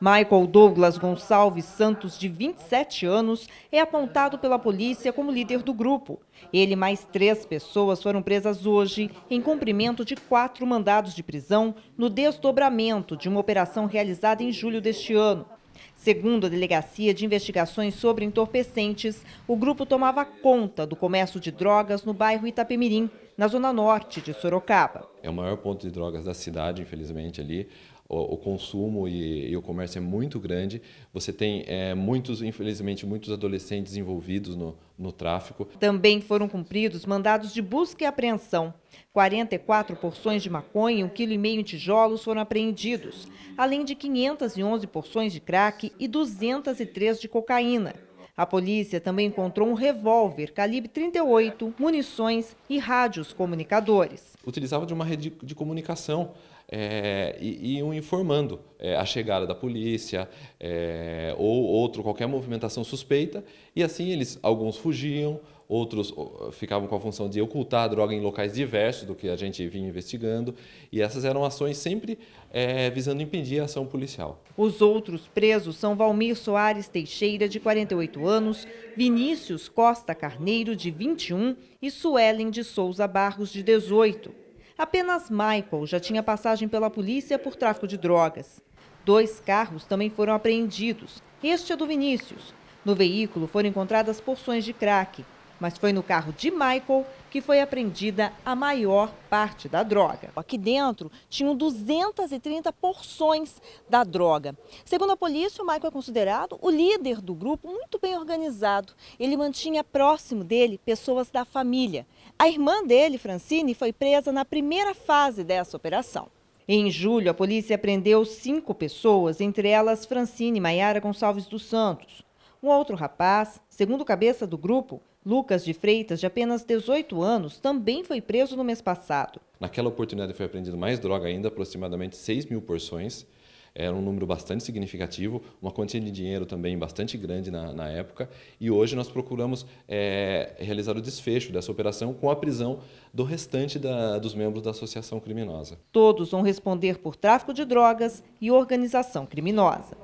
Michael Douglas Gonçalves Santos, de 27 anos, é apontado pela polícia como líder do grupo. Ele e mais três pessoas foram presas hoje em cumprimento de quatro mandados de prisão no desdobramento de uma operação realizada em julho deste ano. Segundo a Delegacia de Investigações sobre Entorpecentes, o grupo tomava conta do comércio de drogas no bairro Itapemirim, na zona norte de Sorocaba. É o maior ponto de drogas da cidade, infelizmente, ali. O, o consumo e, e, o comércio é muito grande. Você tem é, muitos, infelizmente, muitos adolescentes envolvidos no, no tráfico. Também foram cumpridos mandados de busca e apreensão. 44 porções de maconha e um quilo e meio em tijolos foram apreendidos, além de 511 porções de crack e 203 de cocaína. A polícia também encontrou um revólver calibre 38, munições e rádios comunicadores. Utilizava de uma rede de comunicação é, e, iam um informando é, a chegada da polícia é, ou outro qualquer movimentação suspeita. E assim eles alguns fugiam, outros ficavam com a função de ocultar a droga em locais diversos do que a gente vinha investigando, e essas eram ações sempre é, visando impedir a ação policial. Os outros presos são Valmir Soares Teixeira, de 48 anos, Vinícius Costa Carneiro, de 21, e Suelen de Souza Barros, de 18. Apenas Michael já tinha passagem pela polícia por tráfico de drogas. Dois carros também foram apreendidos. Este é do Vinícius. No veículo foram encontradas porções de crack, mas foi no carro de Michael que foi apreendida a maior parte da droga. Aqui dentro tinham 230 porções da droga. Segundo a polícia, o Michael é considerado o líder do grupo, muito bem organizado. Ele mantinha próximo dele pessoas da família. A irmã dele, Francine, foi presa na primeira fase dessa operação. Em julho, a polícia prendeu cinco pessoas, entre elas Francine Maiara Gonçalves dos Santos. Um outro rapaz, segundo cabeça do grupo, Lucas de Freitas, de apenas 18 anos, também foi preso no mês passado. Naquela oportunidade foi apreendido mais droga ainda, aproximadamente 6 mil porções. Era um número bastante significativo, uma quantia de dinheiro também bastante grande na, na época. E hoje nós procuramos é, realizar o desfecho dessa operação com a prisão do restante da, dos membros da associação criminosa. Todos vão responder por tráfico de drogas e organização criminosa.